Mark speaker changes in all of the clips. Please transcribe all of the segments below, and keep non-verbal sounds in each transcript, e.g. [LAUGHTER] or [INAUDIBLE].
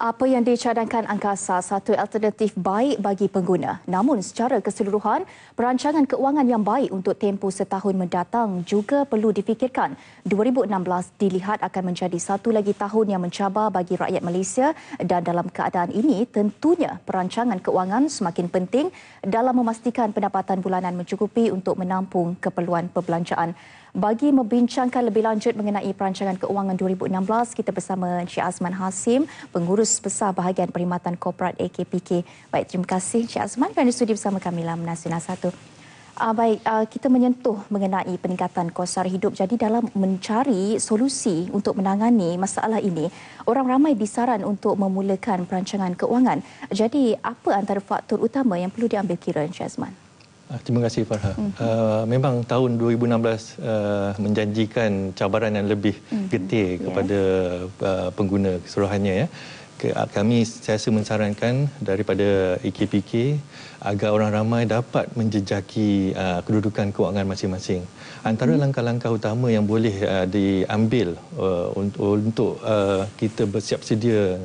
Speaker 1: apa yang dicadangkan angkasa satu alternatif baik bagi pengguna. Namun secara keseluruhan, perancangan keuangan yang baik untuk tempoh setahun mendatang juga perlu difikirkan. 2016 dilihat akan menjadi satu lagi tahun yang mencabar bagi rakyat Malaysia dan dalam keadaan ini tentunya perancangan keuangan semakin penting dalam memastikan pendapatan bulanan mencukupi untuk menampung keperluan perbelanjaan. Bagi membincangkan lebih lanjut mengenai perancangan keuangan 2016, kita bersama Encik Azman Hasim, pengurus besar bahagian perkhidmatan korporat AKPK. Baik, terima kasih Encik Azman kerana sudi bersama kami dalam Nasional 1. Uh, ah, baik, uh, kita menyentuh mengenai peningkatan kos kosar hidup. Jadi dalam mencari solusi untuk menangani masalah ini, orang ramai disaran untuk memulakan perancangan keuangan. Jadi apa antara faktor utama yang perlu diambil kira Encik Azman?
Speaker 2: Ah, terima kasih Farha. Mm-hmm. Uh, memang tahun 2016 uh, ah, menjanjikan cabaran yang lebih mm-hmm. getir ya. kepada yes. uh, pengguna keseluruhannya ya. Kami saya rasa mensarankan daripada EKPK agar orang ramai dapat menjejaki uh, kedudukan kewangan masing-masing. Antara mm. langkah-langkah utama yang boleh uh, diambil uh, untuk uh, kita bersiap sedia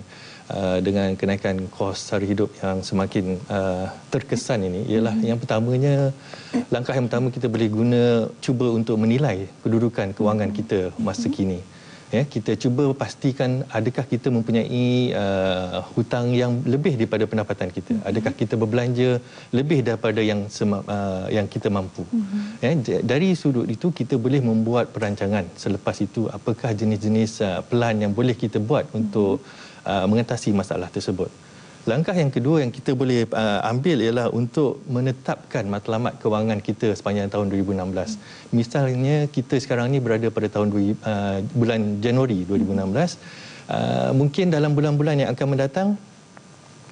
Speaker 2: Uh, dengan kenaikan kos sara hidup yang semakin uh, terkesan ini ialah hmm. yang pertamanya langkah yang pertama kita boleh guna cuba untuk menilai kedudukan kewangan hmm. kita masa hmm. kini ya kita cuba pastikan adakah kita mempunyai uh, hutang yang lebih daripada pendapatan kita adakah kita berbelanja lebih daripada yang uh, yang kita mampu ya dari sudut itu kita boleh membuat perancangan selepas itu apakah jenis-jenis uh, pelan yang boleh kita buat untuk Uh, mengatasi masalah tersebut. Langkah yang kedua yang kita boleh uh, ambil ialah untuk menetapkan matlamat kewangan kita sepanjang tahun 2016. Misalnya kita sekarang ini berada pada tahun uh, bulan Januari 2016, uh, mungkin dalam bulan-bulan yang akan mendatang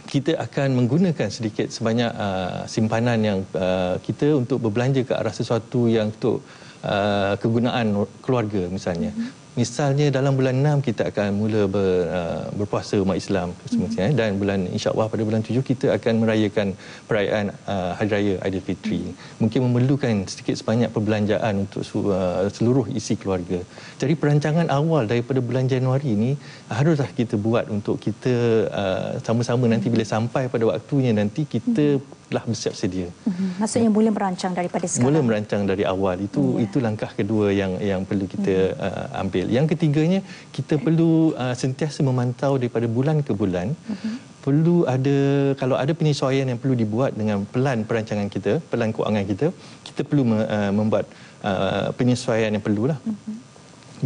Speaker 2: kita akan menggunakan sedikit sebanyak uh, simpanan yang uh, kita untuk berbelanja ke arah sesuatu yang untuk uh, kegunaan keluarga misalnya. hmm Misalnya dalam bulan 6 kita akan mula ber, uh, berpuasa umat Islam semestinya hmm eh? dan bulan insya-Allah pada bulan 7 kita akan merayakan perayaan uh, Hari Raya Aidilfitri. hmm Mungkin memerlukan sedikit sebanyak perbelanjaan untuk uh, seluruh isi keluarga. Jadi perancangan awal daripada bulan Januari ini haruslah kita buat untuk kita uh, sama-sama nanti bila mm-hmm. sampai pada waktunya nanti kita hmm telah bersiap sedia.
Speaker 1: Mm-hmm. Maksudnya mula merancang daripada sekarang. Mula
Speaker 2: merancang dari awal itu yeah. itu langkah kedua yang yang perlu kita mm-hmm. uh, ambil. Yang ketiganya kita perlu uh, sentiasa memantau daripada bulan ke bulan. Mm-hmm perlu ada kalau ada penyesuaian yang perlu dibuat dengan pelan perancangan kita, pelan keuangan kita, kita perlu uh, membuat uh, penyesuaian yang perlulah. Mm-hmm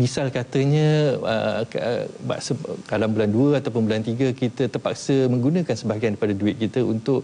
Speaker 2: misal katanya uh, uh, dalam bulan 2 ataupun bulan 3 kita terpaksa menggunakan sebahagian daripada duit kita untuk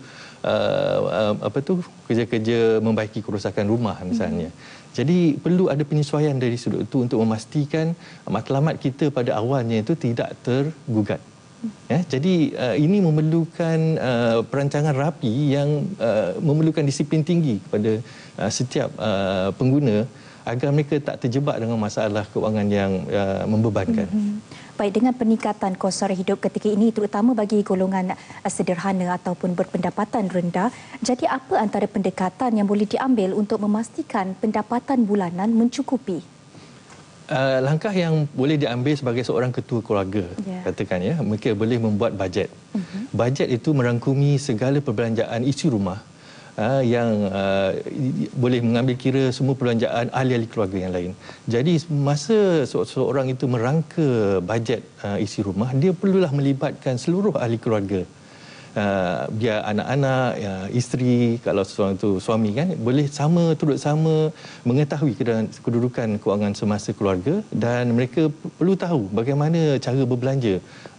Speaker 2: uh, um, apa tu kerja-kerja membaiki kerosakan rumah misalnya. Hmm. Jadi perlu ada penyesuaian dari sudut itu untuk memastikan matlamat kita pada awalnya itu tidak tergugat. Hmm. Ya, jadi uh, ini memerlukan uh, perancangan rapi yang uh, memerlukan disiplin tinggi kepada uh, setiap uh, pengguna uh, agar mereka tak terjebak dengan masalah kewangan yang uh, membebankan.
Speaker 1: Mm-hmm. Baik, dengan peningkatan kos sara hidup ketika ini terutama bagi golongan uh, sederhana ataupun berpendapatan rendah, jadi apa antara pendekatan yang boleh diambil untuk memastikan pendapatan bulanan mencukupi?
Speaker 2: Uh, langkah yang boleh diambil sebagai seorang ketua keluarga, yeah. katakan ya, mereka boleh membuat bajet. Uh-huh. Bajet itu merangkumi segala perbelanjaan isi rumah Ah, yang ah, boleh mengambil kira semua perbelanjaan ahli-ahli keluarga yang lain. Jadi masa seorang itu merangka bajet ah, isi rumah, dia perlulah melibatkan seluruh ahli keluarga uh, biar anak-anak, uh, isteri, kalau seorang itu suami kan, boleh sama, turut sama mengetahui kedudukan kewangan semasa keluarga dan mereka perlu tahu bagaimana cara berbelanja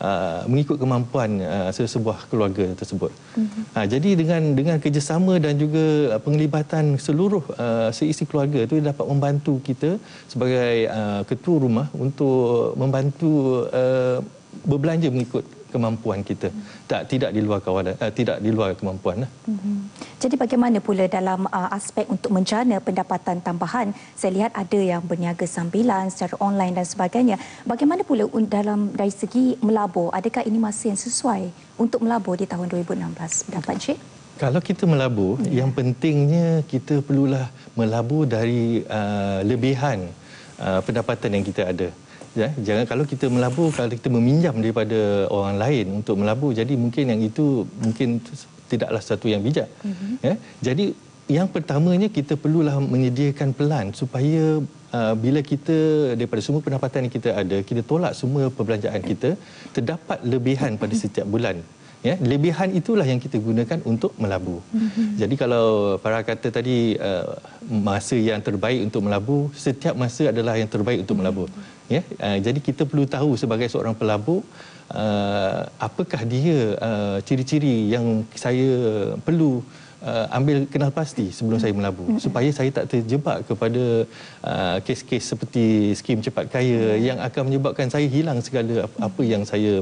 Speaker 2: uh, mengikut kemampuan uh, sebuah keluarga tersebut. Mm-hmm. Uh, jadi dengan dengan kerjasama dan juga uh, penglibatan seluruh uh, seisi keluarga itu dapat membantu kita sebagai uh, ketua rumah untuk membantu uh, berbelanja mengikut kemampuan kita tak tidak di luar kawalan uh, eh, tidak di luar kemampuan
Speaker 1: -hmm. jadi bagaimana pula dalam uh, aspek untuk menjana pendapatan tambahan saya lihat ada yang berniaga sambilan secara online dan sebagainya bagaimana pula dalam dari segi melabur adakah ini masih yang sesuai untuk melabur di tahun 2016 Pendapat cik
Speaker 2: kalau kita melabur -hmm. yang pentingnya kita perlulah melabur dari uh, lebihan uh, pendapatan yang kita ada Ya, jangan kalau kita melabur, kalau kita meminjam daripada orang lain untuk melabur, jadi mungkin yang itu mungkin tidaklah satu yang bijak. Mhm. ya, jadi yang pertamanya kita perlulah menyediakan pelan supaya uh, bila kita daripada semua pendapatan yang kita ada, kita tolak semua perbelanjaan kita, terdapat lebihan pada setiap bulan ya lebihan itulah yang kita gunakan untuk melabu mm-hmm. jadi kalau para kata tadi uh, masa yang terbaik untuk melabu setiap masa adalah yang terbaik untuk mm ya eh, jadi kita perlu tahu sebagai seorang pelabu eh, apakah dia ciri-ciri yang saya perlu Uh, ambil kenal pasti sebelum saya melabu hmm supaya saya tak terjebak kepada uh, kes-kes seperti skim cepat kaya mm-hmm. yang akan menyebabkan saya hilang segala apa yang saya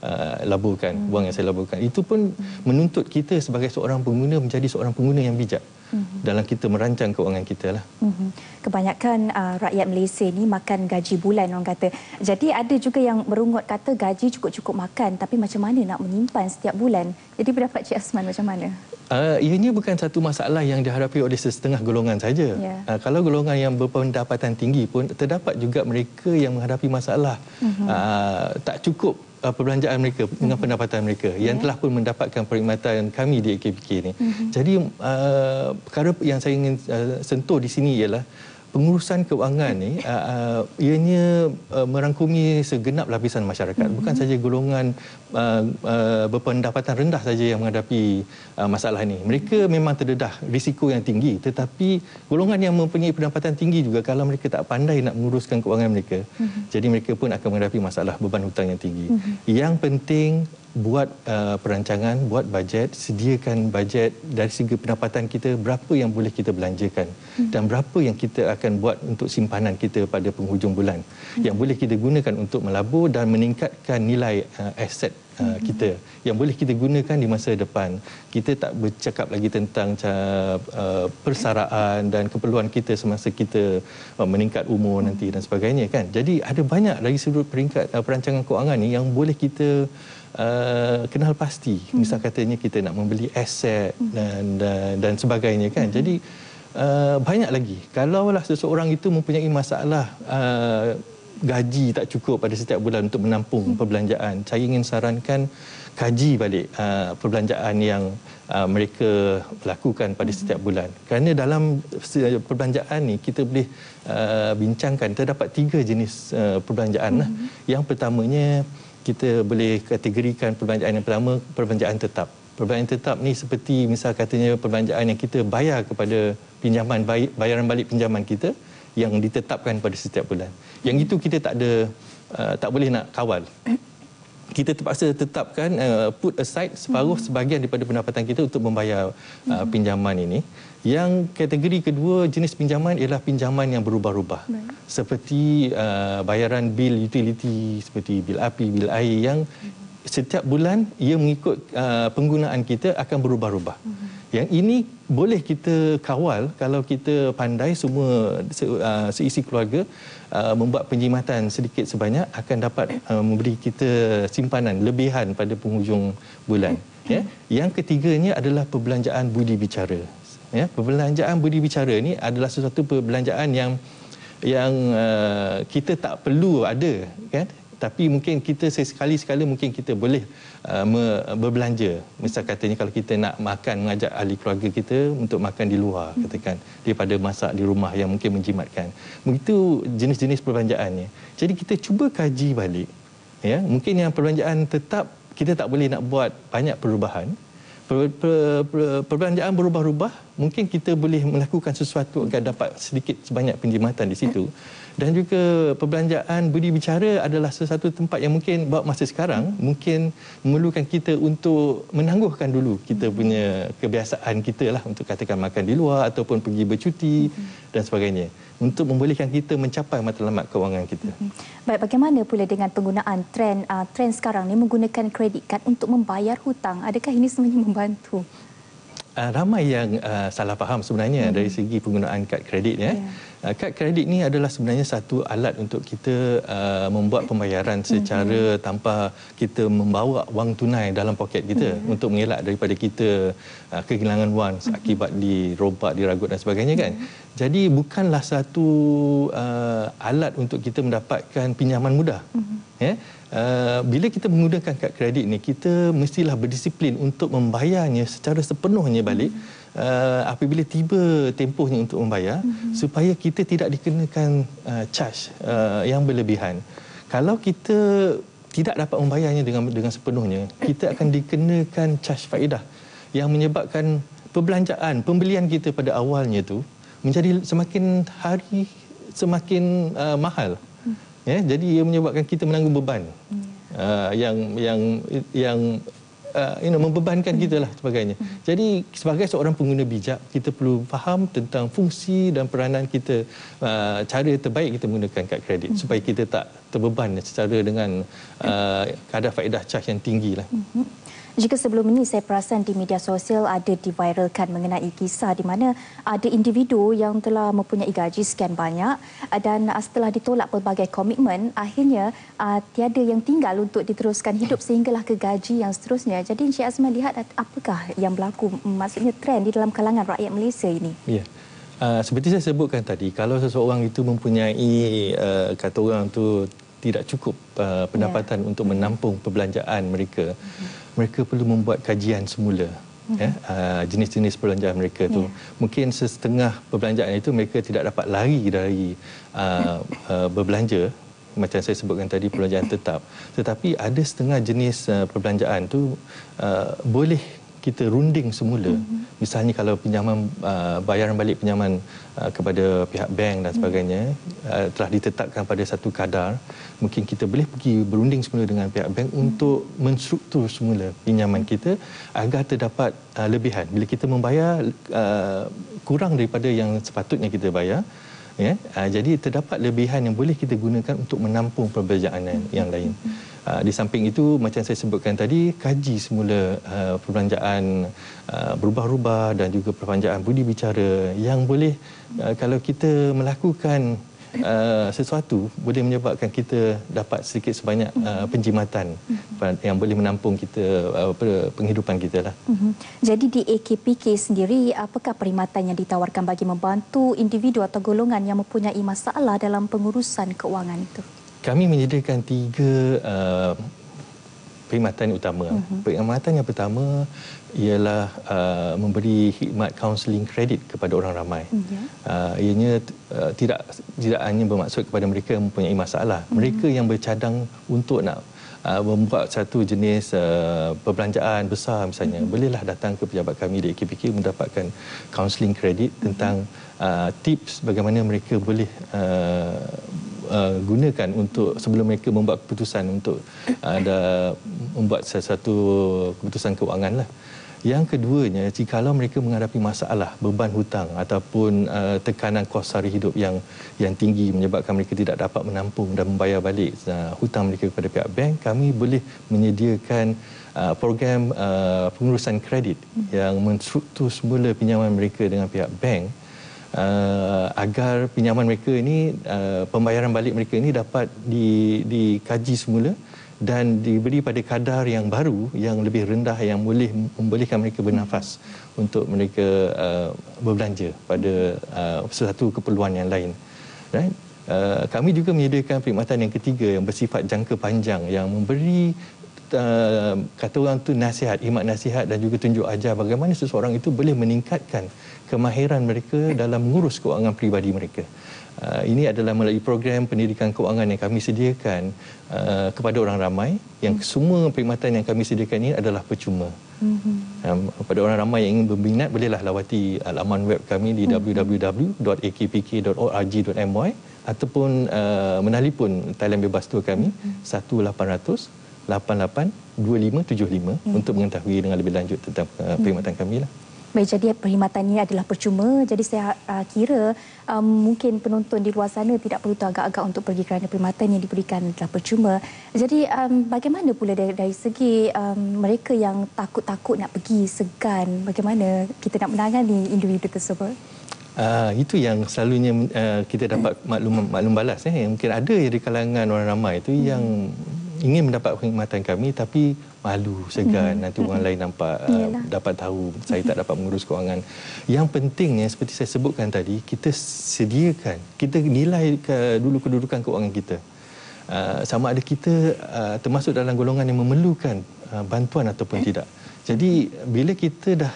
Speaker 2: Uh, laburkan hmm. wang yang saya laburkan itu pun menuntut kita sebagai seorang pengguna menjadi seorang pengguna yang bijak mhm. dalam kita merancang keuangan kita lah.
Speaker 1: Mhm. Kebanyakan uh, rakyat Malaysia ni makan gaji bulan orang kata. Jadi ada juga yang merungut kata gaji cukup-cukup makan tapi macam mana nak menyimpan setiap bulan? Jadi pendapat Cik Asman macam mana?
Speaker 2: Uh, ianya bukan satu masalah yang dihadapi oleh setengah golongan saja. Yeah. Uh, kalau golongan yang berpendapatan tinggi pun terdapat juga mereka yang menghadapi masalah. Mm-hmm. Uh, tak cukup uh, perbelanjaan mereka dengan mm-hmm. pendapatan mereka yeah. yang mhm. telah pun mendapatkan perkhidmatan kami di AKPK ini. Mm-hmm. Jadi uh, perkara yang saya ingin uh, sentuh di sini ialah pengurusan kewangan ni uh, uh, ianya uh, merangkumi segenap lapisan masyarakat mm-hmm. bukan saja golongan uh, uh, berpendapatan rendah saja yang menghadapi uh, masalah ini mereka memang terdedah risiko yang tinggi tetapi golongan yang mempunyai pendapatan tinggi juga kalau mereka tak pandai nak menguruskan kewangan mereka uh-huh. jadi mereka pun akan menghadapi masalah beban hutang yang tinggi uh-huh. yang penting buat uh, perancangan, buat bajet, sediakan bajet dari segi pendapatan kita berapa yang boleh kita belanjakan hmm. dan berapa yang kita akan buat untuk simpanan kita pada penghujung bulan hmm. yang boleh kita gunakan untuk melabur dan meningkatkan nilai uh, aset uh, hmm. kita yang boleh kita gunakan di masa depan. Kita tak bercakap lagi tentang uh, persaraan dan keperluan kita semasa kita uh, meningkat umur hmm. nanti dan sebagainya kan. Jadi ada banyak dari sudut peringkat uh, perancangan kewangan ini yang boleh kita Uh, kenal pasti. Hmm. Misal katanya kita nak membeli aset hmm. dan dan, dan sebagainya kan. Hmm. Jadi uh, banyak lagi. Kalaulah seseorang itu mempunyai masalah uh, gaji tak cukup pada setiap bulan untuk menampung perbelanjaan, saya ingin sarankan kaji balik uh, perbelanjaan yang uh, mereka lakukan pada setiap bulan. Kerana dalam perbelanjaan ni kita boleh uh, bincangkan terdapat tiga jenis uh, perbelanjaan. Lah. Yang pertamanya kita boleh kategorikan perbelanjaan yang pertama perbelanjaan tetap. Perbelanjaan tetap ni seperti misal katanya perbelanjaan yang kita bayar kepada pinjaman bayaran balik pinjaman kita yang ditetapkan pada setiap bulan. Yang itu kita tak ada uh, tak boleh nak kawal kita terpaksa tetapkan uh, put aside separuh hmm. sebahagian daripada pendapatan kita untuk membayar uh, hmm. pinjaman ini. Yang kategori kedua jenis pinjaman ialah pinjaman yang berubah-ubah. Seperti uh, bayaran bil utiliti seperti bil api, bil air yang hmm. setiap bulan ia mengikut uh, penggunaan kita akan berubah-ubah. Hmm. Yang ini boleh kita kawal kalau kita pandai semua se, uh, seisi keluarga uh, membuat penjimatan sedikit sebanyak akan dapat uh, memberi kita simpanan lebihan pada penghujung bulan. Ya. Yang ketiganya adalah perbelanjaan budi bicara. Ya, perbelanjaan budi bicara ini adalah sesuatu perbelanjaan yang yang uh, kita tak perlu ada kan tapi mungkin kita sekali-sekala mungkin kita boleh uh, berbelanja. Misal katanya kalau kita nak makan mengajak ahli keluarga kita untuk makan di luar hmm. katakan daripada masak di rumah yang mungkin menjimatkan. Begitu jenis-jenis perbelanjaannya. Jadi kita cuba kaji balik ya. Mungkin yang perbelanjaan tetap kita tak boleh nak buat banyak perubahan perbelanjaan berubah-ubah, mungkin kita boleh melakukan sesuatu agar dapat sedikit sebanyak penjimatan di situ. Dan juga perbelanjaan budi bicara adalah sesuatu tempat yang mungkin buat masa sekarang mungkin memerlukan kita untuk menangguhkan dulu kita punya kebiasaan kita lah untuk katakan makan di luar ataupun pergi bercuti dan sebagainya untuk membolehkan kita mencapai matlamat kewangan kita. Hmm.
Speaker 1: Baik, bagaimana pula dengan penggunaan trend uh, trend sekarang ni menggunakan kredit kad untuk membayar hutang? Adakah ini sebenarnya [LAUGHS] membantu?
Speaker 2: Uh, ramai yang uh, salah faham sebenarnya hmm. dari segi penggunaan kad kredit ya. Yeah. Ya. Uh, kad kredit ni adalah sebenarnya satu alat untuk kita uh, membuat pembayaran secara hmm. tanpa kita membawa wang tunai dalam poket kita hmm. untuk mengelak daripada kita uh, kehilangan wang hmm. akibat dirobak, diragut dan sebagainya kan. Hmm. Jadi bukanlah satu uh, alat untuk kita mendapatkan pinjaman mudah. Mm-hmm. Yeah? Uh, bila kita menggunakan kad kredit ini, kita mestilah berdisiplin untuk membayarnya secara sepenuhnya balik mm-hmm. uh, apabila tiba tempohnya untuk membayar mm-hmm. supaya kita tidak dikenakan uh, charge uh, yang berlebihan. Kalau kita tidak dapat membayarnya dengan, dengan sepenuhnya, kita akan dikenakan charge faedah yang menyebabkan perbelanjaan, pembelian kita pada awalnya tu menjadi semakin hari semakin uh, mahal. Hmm. Ya, jadi ia menyebabkan kita menanggung beban hmm. uh, yang yang yang uh, you know membebankan hmm. kita lah sebagainya. Hmm. Jadi sebagai seorang pengguna bijak kita perlu faham tentang fungsi dan peranan kita uh, cara terbaik kita menggunakan kad kredit hmm. supaya kita tak terbeban secara dengan hmm. uh, kadar faedah cas yang tinggi lah.
Speaker 1: Hmm. Jika sebelum ini saya perasan di media sosial ada diviralkan mengenai kisah di mana ada individu yang telah mempunyai gaji sekian banyak eh, dan eh, setelah ditolak pelbagai komitmen, akhirnya eh, tiada yang tinggal untuk diteruskan hidup sehinggalah ke gaji yang seterusnya. Jadi Encik Azman lihat apakah yang berlaku, mm, maksudnya trend di dalam kalangan rakyat Malaysia ini?
Speaker 2: Ya. Uh, seperti saya sebutkan tadi, kalau seseorang itu mempunyai uh, kata orang itu tidak cukup uh, pendapatan ya. untuk menampung perbelanjaan mereka, ya. mereka perlu membuat kajian semula ya. Mm-hmm. uh, jenis-jenis perbelanjaan mereka itu. Ya. Mungkin setengah perbelanjaan itu mereka tidak dapat lari dari uh, uh, berbelanja macam saya sebutkan tadi perbelanjaan tetap tetapi ada setengah jenis uh, perbelanjaan tu uh, boleh kita runding semula. Mm-hmm. Misalnya kalau pinjaman uh, bayaran balik pinjaman uh, kepada pihak bank dan mm-hmm. sebagainya mm-hmm. uh, telah ditetapkan pada satu kadar, mungkin kita boleh pergi berunding semula dengan pihak bank mm-hmm. untuk menstruktur semula pinjaman kita agar terdapat uh, lebihan. Bila kita membayar uh, kurang daripada yang sepatutnya kita bayar, Yeah, uh, jadi terdapat lebihan yang boleh kita gunakan untuk menampung perbelanjaan mm-hmm. yang lain. Mm-hmm. Ah, di samping itu macam saya sebutkan tadi kaji semula uh, perbelanjaan uh, berubah-ubah dan juga perbelanjaan budi bicara yang boleh uh, kalau kita melakukan Uh, sesuatu boleh menyebabkan kita dapat sedikit sebanyak uh, penjimatan uh-huh. yang boleh menampung kita uh, penghidupan kita lah.
Speaker 1: Uh-huh. Jadi di AKPK sendiri apakah perkhidmatan yang ditawarkan bagi membantu individu atau golongan yang mempunyai masalah dalam pengurusan keuangan itu?
Speaker 2: kami menyediakan tiga uh, perkhidmatan utama. Uh-huh. Perkhidmatan yang pertama ialah uh, memberi khidmat kaunseling kredit kepada orang ramai. Mhm. Yeah. Uh, ianya uh, tidak tidak hanya bermaksud kepada mereka yang mempunyai masalah. Mhm. Mereka uh-huh. yang bercadang untuk nak uh, membuat satu jenis uh, perbelanjaan besar misalnya, uh-huh. bolehlah datang ke pejabat kami di AKPK mendapatkan kaunseling kredit uh-huh. tentang uh, tips bagaimana mereka boleh uh, uh, gunakan untuk sebelum mereka membuat keputusan untuk uh, ada membuat sesuatu keputusan kewangan lah. Yang keduanya, jikalau mereka menghadapi masalah beban hutang ataupun uh, tekanan kos sara hidup yang yang tinggi menyebabkan mereka tidak dapat menampung dan membayar balik uh, hutang mereka kepada pihak bank, kami boleh menyediakan uh, program uh, pengurusan kredit yang menstruktur semula pinjaman mereka dengan pihak bank uh, uh, agar pinjaman mereka ini uh, pembayaran balik mereka ini dapat di, dikaji semula dan diberi pada kadar yang baru yang lebih rendah yang boleh membolehkan mereka bernafas untuk mereka uh, berbelanja pada uh, sesuatu keperluan yang lain. Right? Uh, kami juga menyediakan perkhidmatan yang ketiga yang bersifat jangka panjang yang memberi uh, kata orang tu nasihat, imat nasihat dan juga tunjuk ajar bagaimana seseorang itu boleh meningkatkan uh, kemahiran mereka dalam mengurus kewangan pribadi mereka. Uh, ini adalah melalui program pendidikan kewangan yang kami sediakan uh, kepada orang ramai yang hmm. semua perkhidmatan yang kami sediakan ini adalah percuma. Hmm. Um, ah, pada orang ramai yang ingin berminat bolehlah lawati laman web kami di hmm. www.akpk.org.my ataupun uh, menelpon talian bebas tu kami hmm. 1800 882575 hmm. untuk mengetahui dengan lebih lanjut tentang uh, perkhidmatan hmm. kami. Lah.
Speaker 1: Baik, jadi perkhidmatannya adalah percuma. Jadi saya uh, kira um, mungkin penonton di luar sana tidak perlu agak-agak untuk pergi kerana perkhidmatan yang diberikan adalah percuma. Jadi um, bagaimana pula dari, dari segi um, mereka yang takut-takut nak pergi, segan, bagaimana kita nak menangani individu tersebut?
Speaker 2: Uh, itu yang selalunya uh, kita dapat maklum maklum balas eh. mungkin ada di kalangan orang ramai itu hmm. yang ingin mendapat perkhidmatan kami tapi malu segan hmm nanti orang hmm lain nampak uh, dapat tahu mhm. saya tak dapat mengurus kewangan yang pentingnya seperti saya sebutkan tadi kita sediakan kita nilai ke, dulu kedudukan kewangan kita uh, sama ada kita uh, termasuk dalam golongan yang memerlukan uh, bantuan ataupun eh? tidak jadi bila kita dah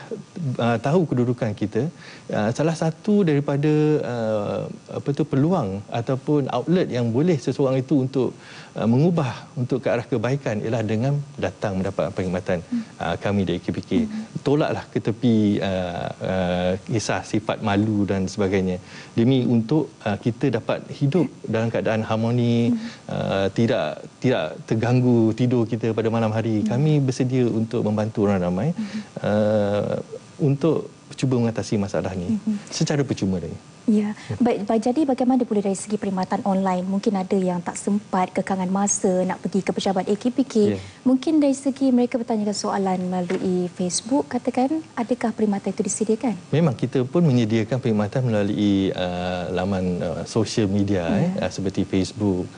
Speaker 2: uh, tahu kedudukan kita uh, salah satu daripada uh, apa tu peluang ataupun outlet yang boleh seseorang itu untuk Uh, mengubah untuk ke arah kebaikan ialah dengan datang mendapat perkhidmatan hmm. Uh, kami dari KPK. Hmm. Tolaklah ke tepi uh, uh, kisah sifat malu dan sebagainya. Demi untuk uh, kita dapat hidup dalam keadaan harmoni, hmm. uh, tidak tidak terganggu tidur kita pada malam hari. Hmm. Kami bersedia untuk membantu orang ramai hmm. uh, untuk cuba mengatasi masalah ini hmm. secara percuma. Dia.
Speaker 1: Ya, baik, baik. Jadi bagaimana pula dari segi perkhidmatan online? Mungkin ada yang tak sempat kekangan masa nak pergi ke pejabat AKPK. Ya. Mungkin dari segi mereka bertanya soalan melalui Facebook, katakan adakah perkhidmatan itu disediakan?
Speaker 2: Memang kita pun menyediakan perkhidmatan melalui uh, laman uh, sosial media ya. eh, uh, seperti Facebook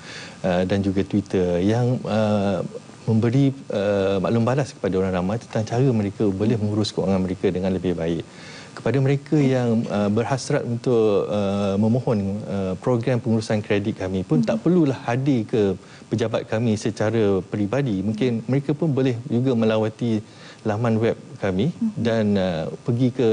Speaker 2: uh, dan juga Twitter yang uh, memberi uh, maklum balas kepada orang ramai tentang cara mereka boleh mengurus keuangan mereka dengan lebih baik kepada mereka yang uh, berhasrat untuk uh, memohon uh, program pengurusan kredit kami pun mm-hmm. tak mhm. perlulah hadir ke pejabat kami secara peribadi mungkin mereka pun boleh juga melawati uh, laman web kami mhm. dan uh, pergi ke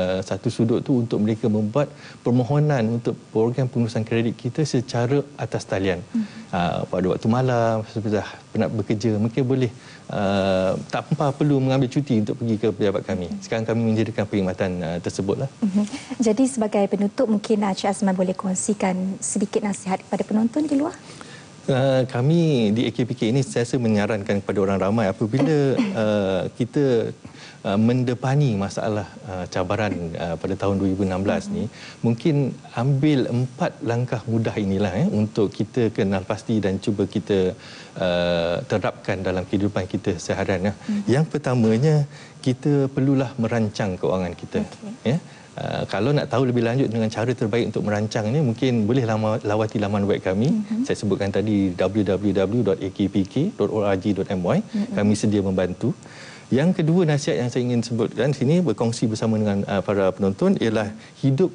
Speaker 2: uh, satu sudut tu untuk mereka membuat permohonan untuk program pengurusan kredit kita secara atas talian. Mhm. Uh, pada waktu malam, Sebab dah penat bekerja, mereka boleh uh, tak apa perlu mengambil cuti untuk pergi ke pejabat kami. Mhm. Sekarang kami menjadikan perkhidmatan uh, tersebutlah.
Speaker 1: Jadi sebagai penutup, mungkin Encik Azman boleh kongsikan sedikit nasihat kepada penonton di luar?
Speaker 2: Eh, kami di AKPK ini sentiasa menyarankan kepada orang ramai apabila uh, [COUGHS] kita uh, eh, mendepani masalah uh, cabaran uh, pada tahun 2016 ni mungkin ambil empat langkah mudah inilah eh, untuk kita kenal pasti dan cuba kita uh, terapkan dalam kehidupan kita seharian. Eh. Hmm. Yang pertamanya kita perlulah merancang keuangan kita. Okay. Yeah. Uh, kalau nak tahu lebih lanjut dengan cara terbaik untuk merancang ini, mungkin boleh lama, lawati laman web kami. Mm-hmm. Saya sebutkan tadi www.akpk.org.my. Mm-hmm. Kami sedia membantu. Yang kedua nasihat yang saya ingin sebutkan sini berkongsi bersama dengan uh, para penonton ialah hidup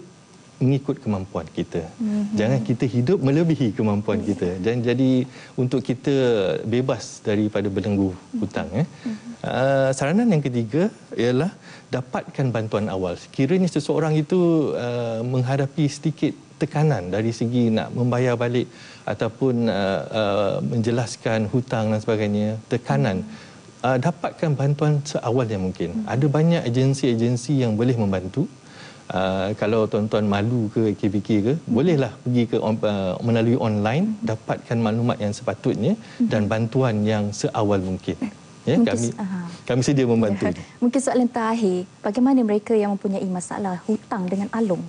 Speaker 2: mengikut kemampuan kita. Mm-hmm. Jangan kita hidup melebihi kemampuan mm-hmm. kita. Dan jadi untuk kita bebas daripada belenggu hutang. Eh. Mm-hmm. Uh, saranan yang ketiga ialah dapatkan bantuan awal. Sekiranya seseorang itu uh, menghadapi sedikit tekanan dari segi nak membayar balik ataupun uh, uh, menjelaskan hutang dan sebagainya, tekanan uh, dapatkan bantuan seawal yang mungkin. Ada banyak agensi-agensi yang boleh membantu. Uh, kalau tuan-tuan malu ke KBK ke hmm. bolehlah pergi ke uh, melalui online dapatkan maklumat yang sepatutnya hmm. dan bantuan yang seawal mungkin ya, mungkin, kami aha. kami sedia membantu. Ya,
Speaker 1: mungkin soalan terakhir, bagaimana mereka yang mempunyai masalah hutang dengan Alung?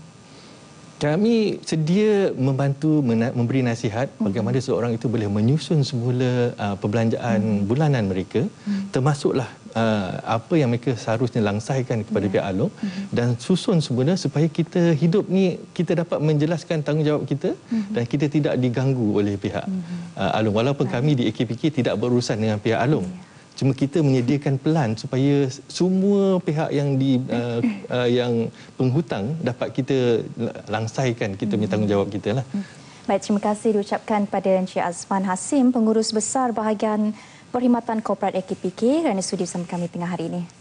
Speaker 2: Kami sedia membantu memberi nasihat mhm. bagaimana seorang itu boleh menyusun semula uh, perbelanjaan hmm. bulanan mereka hmm. termasuklah uh, apa yang mereka seharusnya langsahkan kepada yeah. pihak Alung hmm. dan susun semula supaya kita hidup ni kita dapat menjelaskan tanggungjawab kita hmm. dan kita tidak diganggu oleh pihak hmm. uh, Along walaupun kami di AKPK tidak berurusan dengan pihak Alung. Yeah cuma kita menyediakan pelan supaya semua pihak yang di uh, uh, yang penghutang dapat kita langsaikan kita punya hmm. tanggungjawab kita lah. Hmm.
Speaker 1: Baik, terima kasih diucapkan kepada Encik Azman Hasim, pengurus besar bahagian Perkhidmatan Korporat AKPK kerana sudi bersama kami tengah hari ini.